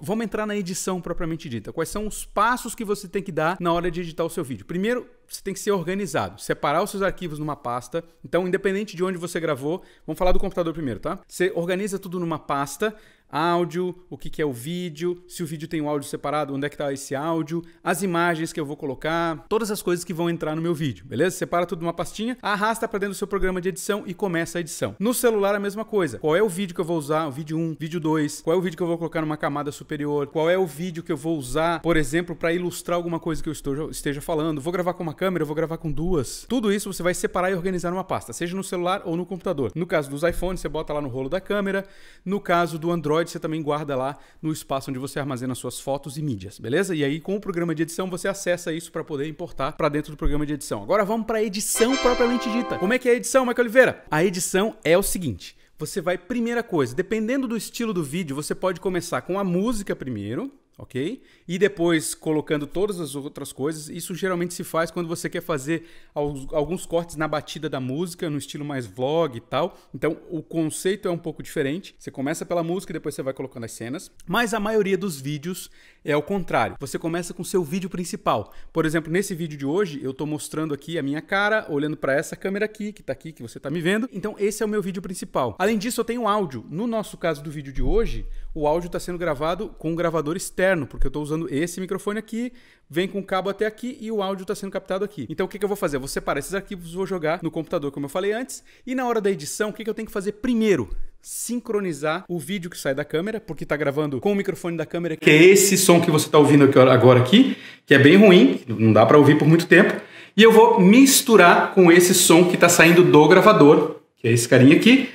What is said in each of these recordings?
Vamos entrar na edição propriamente dita. Quais são os passos que você tem que dar na hora de editar o seu vídeo? Primeiro, você tem que ser organizado, separar os seus arquivos numa pasta. Então, independente de onde você gravou, vamos falar do computador primeiro, tá? Você organiza tudo numa pasta, áudio, o que, que é o vídeo, se o vídeo tem o áudio separado, onde é que está esse áudio, as imagens que eu vou colocar, todas as coisas que vão entrar no meu vídeo, beleza? Separa tudo numa pastinha, arrasta para dentro do seu programa de edição e começa a edição. No celular a mesma coisa. Qual é o vídeo que eu vou usar? O vídeo 1, vídeo 2, qual é o vídeo que eu vou colocar numa camada superior? Qual é o vídeo que eu vou usar, por exemplo, para ilustrar alguma coisa que eu estou, esteja falando? Vou gravar com uma câmera, eu vou gravar com duas. Tudo isso você vai separar e organizar numa pasta, seja no celular ou no computador. No caso dos iPhones, você bota lá no rolo da câmera. No caso do Android, você também guarda lá no espaço onde você armazena suas fotos e mídias, beleza? E aí com o programa de edição você acessa isso para poder importar para dentro do programa de edição. Agora vamos para a edição propriamente dita. Como é que é a edição, Michael Oliveira? A edição é o seguinte, você vai, primeira coisa, dependendo do estilo do vídeo, você pode começar com a música primeiro, ok? E depois colocando todas as outras coisas. Isso geralmente se faz quando você quer fazer alguns cortes na batida da música, no estilo mais vlog e tal. Então o conceito é um pouco diferente. Você começa pela música e depois você vai colocando as cenas. Mas a maioria dos vídeos é o contrário. Você começa com seu vídeo principal. Por exemplo, nesse vídeo de hoje eu estou mostrando aqui a minha cara, olhando para essa câmera aqui que está aqui que você está me vendo. Então esse é o meu vídeo principal. Além disso, eu tenho áudio. No nosso caso do vídeo de hoje, o áudio está sendo gravado com um gravador externo externo, porque eu estou usando esse microfone aqui, vem com o cabo até aqui e o áudio está sendo captado aqui. Então o que, que, eu vou fazer? Eu vou separar esses arquivos, vou jogar no computador, como eu falei antes, e na hora da edição, o que, que eu tenho que fazer primeiro? sincronizar o vídeo que sai da câmera, porque está gravando com o microfone da câmera, que é esse som que você está ouvindo agora aqui, que é bem ruim, não dá para ouvir por muito tempo, e eu vou misturar com esse som que está saindo do gravador, que é esse carinha aqui,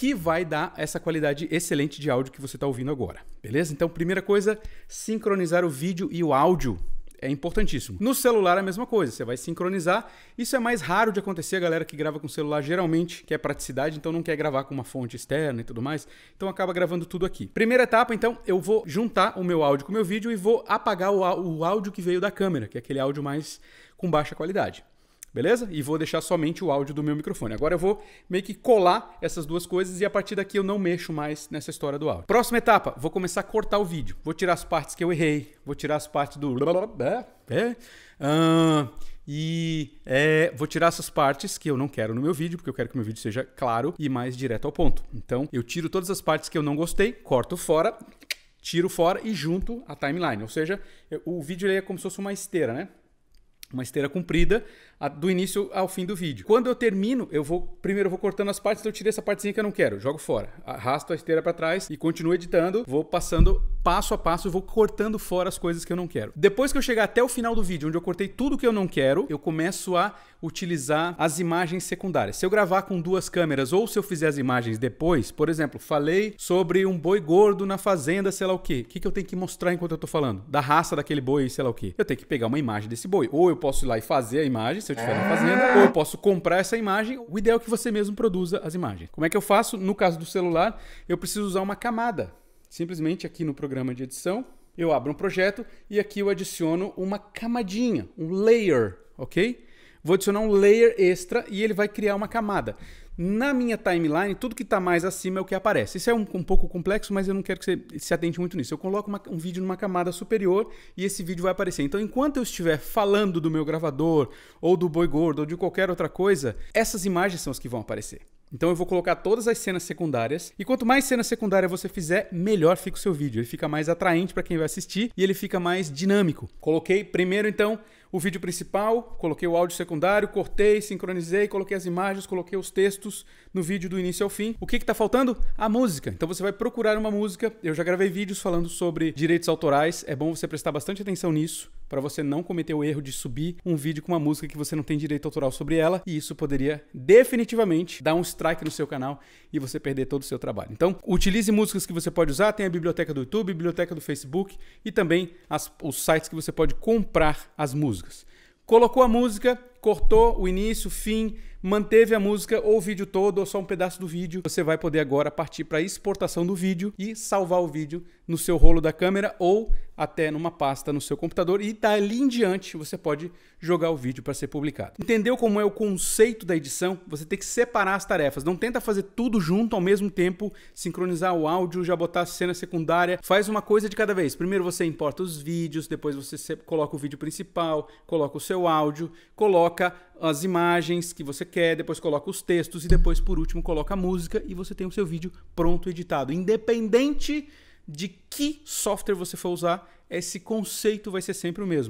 que vai dar essa qualidade excelente de áudio que você está ouvindo agora. Beleza? Então, primeira coisa, sincronizar o vídeo e o áudio é importantíssimo. No celular a mesma coisa, você vai sincronizar. Isso é mais raro de acontecer, a galera que grava com celular geralmente quer é praticidade, então não quer gravar com uma fonte externa e tudo mais, então acaba gravando tudo aqui. Primeira etapa, então, eu vou juntar o meu áudio com o meu vídeo e vou apagar o áudio que veio da câmera, que é aquele áudio mais com baixa qualidade beleza? E vou deixar somente o áudio do meu microfone. Agora eu vou meio que colar essas duas coisas e a partir daqui eu não mexo mais nessa história do áudio. Próxima etapa, vou começar a cortar o vídeo. Vou tirar as partes que eu errei, vou tirar as partes do... É, e é, vou tirar essas partes que eu não quero no meu vídeo, porque eu quero que meu vídeo seja claro e mais direto ao ponto. Então, eu tiro todas as partes que eu não gostei, corto fora, tiro fora e junto a timeline. Ou seja, o vídeo é como se fosse uma esteira, né? uma esteira comprida a, do início ao fim do vídeo. Quando eu termino, eu vou primeiro eu vou cortando as partes, então eu tirei essa partezinha que eu não quero, jogo fora, arrasto a esteira para trás e continuo editando, vou passando passo a passo, eu vou cortando fora as coisas que eu não quero. Depois que eu chegar até o final do vídeo, onde eu cortei tudo que eu não quero, eu começo a utilizar as imagens secundárias. Se eu gravar com duas câmeras ou se eu fizer as imagens depois, por exemplo, falei sobre um boi gordo na fazenda, sei lá o quê. O que, que eu tenho que mostrar enquanto eu tô falando? Da raça daquele boi, sei lá o quê. Eu tenho que pegar uma imagem desse boi. Ou eu posso ir lá e fazer a imagem, se eu estiver na fazenda, ou eu posso comprar essa imagem. O ideal é que você mesmo produza as imagens. Como é que eu faço? No caso do celular, eu preciso usar uma camada. Simplesmente aqui no programa de edição, eu abro um projeto e aqui eu adiciono uma camadinha, um layer, ok? Vou adicionar um layer extra e ele vai criar uma camada. Na minha timeline, tudo que está mais acima é o que aparece. Isso é um, um, pouco complexo, mas eu não quero que você se atente muito nisso. Eu coloco uma, um vídeo numa camada superior e esse vídeo vai aparecer. Então, enquanto eu estiver falando do meu gravador, ou do boi gordo, ou de qualquer outra coisa, essas imagens são as que vão aparecer. Então eu vou colocar todas as cenas secundárias. E quanto mais cena secundária você fizer, melhor fica o seu vídeo. Ele fica mais atraente para quem vai assistir e ele fica mais dinâmico. Coloquei primeiro então o vídeo principal, coloquei o áudio secundário, cortei, sincronizei, coloquei as imagens, coloquei os textos no vídeo do início ao fim. O que está faltando? A música. Então você vai procurar uma música. Eu já gravei vídeos falando sobre direitos autorais. É bom você prestar bastante atenção nisso para você não cometer o erro de subir um vídeo com uma música que você não tem direito autoral sobre ela, e isso poderia definitivamente dar um strike no seu canal e você perder todo o seu trabalho. Então, utilize músicas que você pode usar, tem a biblioteca do YouTube, biblioteca do Facebook e também as, os sites que você pode comprar as músicas. Colocou a música, cortou o início, fim, manteve a música ou o vídeo todo ou só um pedaço do vídeo. Você vai poder agora partir para a exportação do vídeo e salvar o vídeo no seu rolo da câmera ou até numa pasta no seu computador e dali em diante você pode jogar o vídeo para ser publicado. Entendeu como é o conceito da edição? Você tem que separar as tarefas. Não tenta fazer tudo junto ao mesmo tempo, sincronizar o áudio, já botar a cena secundária. Faz uma coisa de cada vez. Primeiro você importa os vídeos, depois você coloca o vídeo principal, coloca o seu áudio, coloca as imagens que você quer, depois coloca os textos e depois, por último, coloca a música e você tem o seu vídeo pronto editado. Independente de que software você for usar, esse conceito vai ser sempre o mesmo.